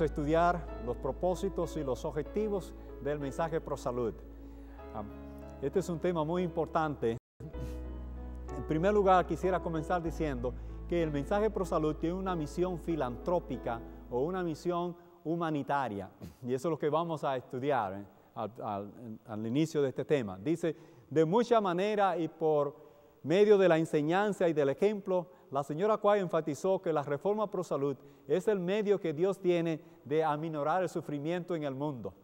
a estudiar los propósitos y los objetivos del mensaje pro salud. Este es un tema muy importante. En primer lugar, quisiera comenzar diciendo que el mensaje pro salud tiene una misión filantrópica o una misión humanitaria. Y eso es lo que vamos a estudiar eh, al, al inicio de este tema. Dice, de mucha manera y por medio de la enseñanza y del ejemplo, la señora Quay enfatizó que la reforma pro salud es el medio que Dios tiene de aminorar el sufrimiento en el mundo.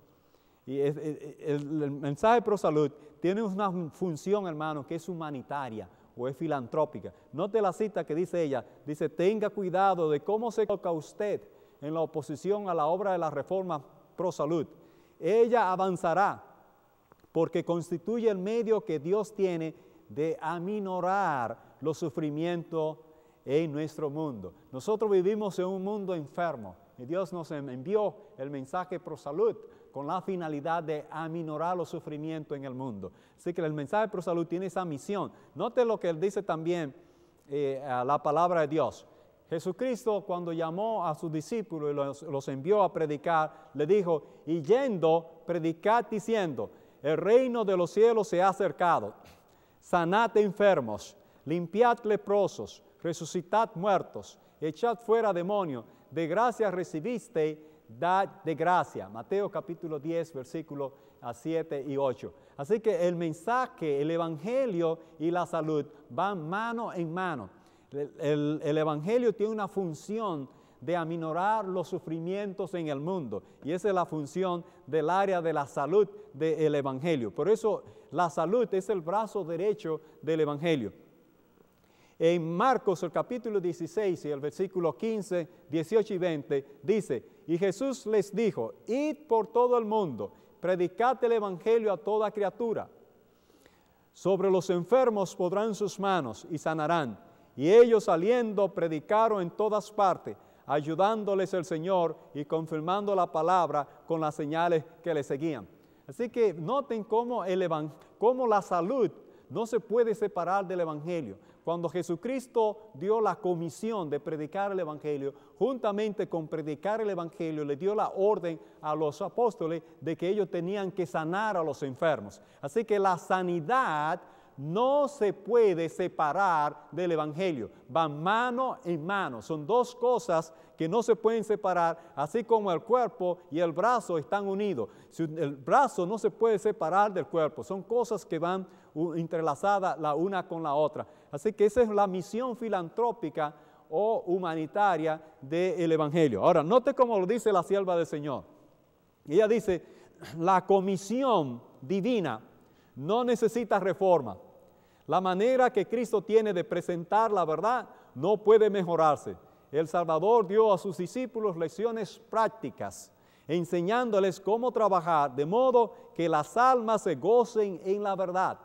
Y el, mensaje pro salud tiene una función, hermano, que es humanitaria o es filantrópica. Note la cita que dice ella, dice, tenga cuidado de cómo se coloca usted en la oposición a la obra de la reforma pro salud. Ella avanzará porque constituye el medio que Dios tiene de aminorar los sufrimientos en nuestro mundo. Nosotros vivimos en un mundo enfermo y Dios nos envió el mensaje pro salud con la finalidad de aminorar los sufrimientos en el mundo. Así que el mensaje pro salud tiene esa misión. Note lo que él dice también eh, a la palabra de Dios. Jesucristo cuando llamó a sus discípulos y los, los envió a predicar, le dijo, y yendo, predicad diciendo, el reino de los cielos se ha acercado, sanad enfermos, limpiad leprosos, resucitad muertos, echad fuera demonio, de gracia recibiste, dad de gracia. Mateo capítulo 10, versículo 7 y 8. Así que el mensaje, el evangelio y la salud van mano en mano. El, el evangelio tiene una función de aminorar los sufrimientos en el mundo. Y esa es la función del área de la salud del Evangelio. Por eso la salud es el brazo derecho del Evangelio. En Marcos el capítulo 16 y el versículo 15, 18 y 20 dice, y Jesús les dijo, id por todo el mundo, predicad el Evangelio a toda criatura. Sobre los enfermos podrán sus manos y sanarán. Y ellos saliendo predicaron en todas partes, ayudándoles el Señor y confirmando la palabra con las señales que le seguían. Así que noten cómo, cómo la salud no se puede separar del Evangelio. Cuando Jesucristo dio la comisión de predicar el Evangelio, juntamente con predicar el Evangelio, le dio la orden a los apóstoles de que ellos tenían que sanar a los enfermos. Así que la sanidad no se puede separar del Evangelio. Van mano en mano. Son dos cosas que no se pueden separar, así como el cuerpo y el brazo están unidos. El brazo no se puede separar del cuerpo. Son cosas que van entrelazadas la una con la otra. Así que esa es la misión filantrópica o humanitaria del Evangelio. Ahora, note cómo lo dice la sierva del Señor. Ella dice, la comisión divina no necesita reforma. La manera que Cristo tiene de presentar la verdad no puede mejorarse. El Salvador dio a sus discípulos lecciones prácticas, enseñándoles cómo trabajar de modo que las almas se gocen en la verdad.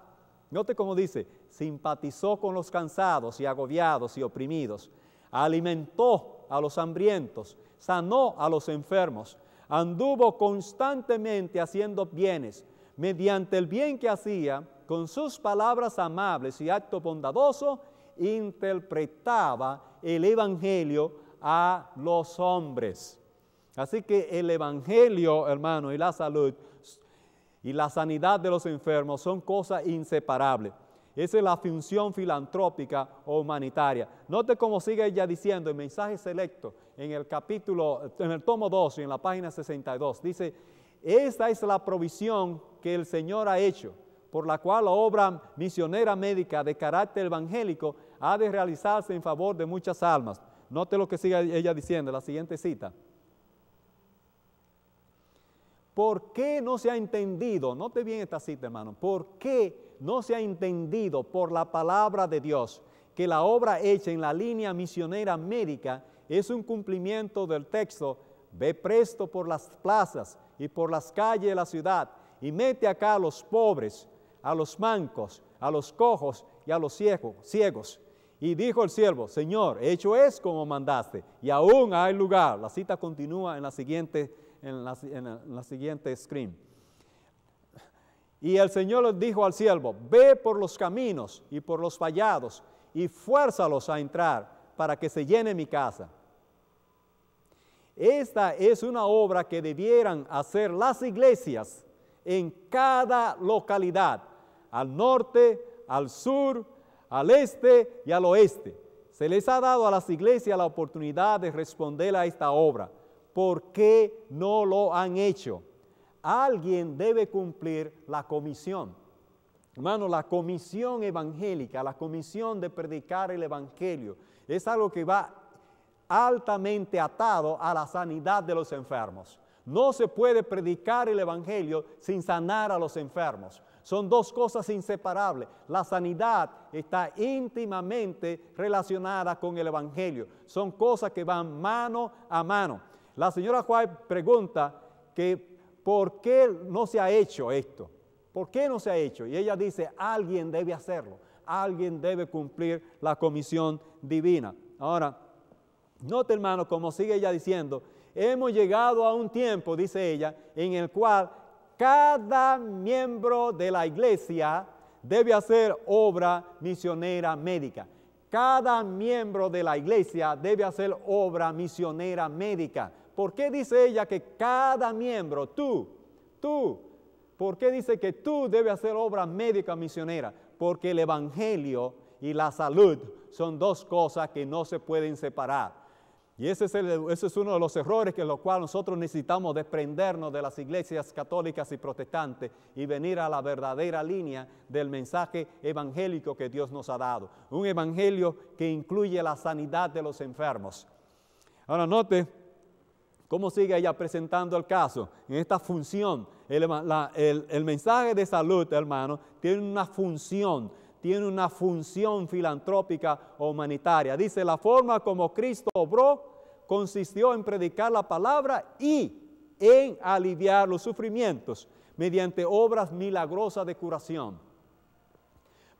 Note cómo dice, simpatizó con los cansados y agobiados y oprimidos, alimentó a los hambrientos, sanó a los enfermos, anduvo constantemente haciendo bienes. Mediante el bien que hacía, con sus palabras amables y acto bondadoso, interpretaba el Evangelio a los hombres. Así que el Evangelio, hermano, y la salud y la sanidad de los enfermos son cosas inseparables. Esa es la función filantrópica o humanitaria. Note cómo sigue ella diciendo el mensaje selecto en el capítulo, en el tomo 2 y en la página 62. Dice, esta es la provisión que el Señor ha hecho por la cual la obra misionera médica de carácter evangélico ha de realizarse en favor de muchas almas. Note lo que sigue ella diciendo, la siguiente cita. ¿Por qué no se ha entendido? Note bien esta cita, hermano. ¿Por qué no se ha entendido por la palabra de Dios que la obra hecha en la línea misionera médica es un cumplimiento del texto? Ve presto por las plazas y por las calles de la ciudad y mete acá a los pobres, a los mancos, a los cojos y a los ciegos. Y dijo el siervo, Señor, hecho es como mandaste, y aún hay lugar. La cita continúa en la siguiente, en la, siguiente screen. Y el Señor dijo al siervo, ve por los caminos y por los fallados, y fuérzalos a entrar para que se llene mi casa. Esta es una obra que debieran hacer las iglesias en cada localidad al norte, al sur, al este y al oeste. Se les ha dado a las iglesias la oportunidad de responder a esta obra. ¿Por qué no lo han hecho? Alguien debe cumplir la comisión. Hermano, la comisión evangélica, la comisión de predicar el Evangelio, es algo que va altamente atado a la sanidad de los enfermos. No se puede predicar el Evangelio sin sanar a los enfermos. Son dos cosas inseparables. La sanidad está íntimamente relacionada con el Evangelio. Son cosas que van mano a mano. La señora Juárez pregunta que por qué no se ha hecho esto. ¿Por qué no se ha hecho? Y ella dice, alguien debe hacerlo. Alguien debe cumplir la comisión divina. Ahora, note hermano, como sigue ella diciendo, hemos llegado a un tiempo, dice ella, en el cual cada miembro de la iglesia debe hacer obra misionera médica. Cada miembro de la iglesia debe hacer obra misionera médica. ¿Por qué dice ella que cada miembro, tú, tú, por qué dice que tú debes hacer obra médica misionera? Porque el Evangelio y la salud son dos cosas que no se pueden separar. Y ese es, uno de los errores que lo cual nosotros necesitamos desprendernos de las iglesias católicas y protestantes y venir a la verdadera línea del mensaje evangélico que Dios nos ha dado. Un evangelio que incluye la sanidad de los enfermos. Ahora note cómo sigue ella presentando el caso en esta función. El, el mensaje de salud, hermano, tiene una función tiene una función filantrópica o humanitaria. Dice, la forma como Cristo obró consistió en predicar la palabra y en aliviar los sufrimientos mediante obras milagrosas de curación.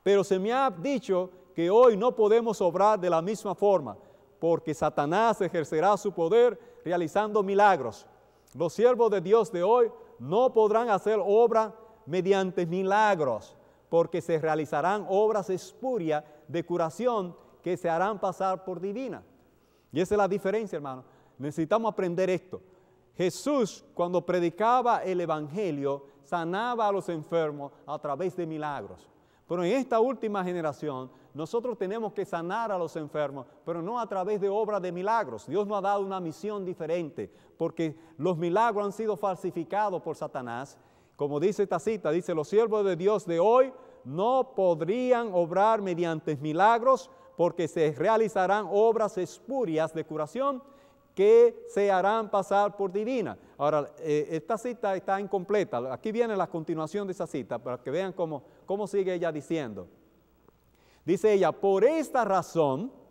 Pero se me ha dicho que hoy no podemos obrar de la misma forma, porque Satanás ejercerá su poder realizando milagros. Los siervos de Dios de hoy no podrán hacer obra mediante milagros, porque se realizarán obras espurias de curación que se harán pasar por divina. Y esa es la diferencia, hermano. Necesitamos aprender esto. Jesús, cuando predicaba el Evangelio, sanaba a los enfermos a través de milagros. Pero en esta última generación, nosotros tenemos que sanar a los enfermos, pero no a través de obras de milagros. Dios nos ha dado una misión diferente, porque los milagros han sido falsificados por Satanás como dice esta cita, dice, los siervos de Dios de hoy no podrían obrar mediante milagros porque se realizarán obras espurias de curación que se harán pasar por divina. Ahora, eh, esta cita está incompleta. Aquí viene la continuación de esa cita para que vean cómo, cómo sigue ella diciendo. Dice ella, por esta razón,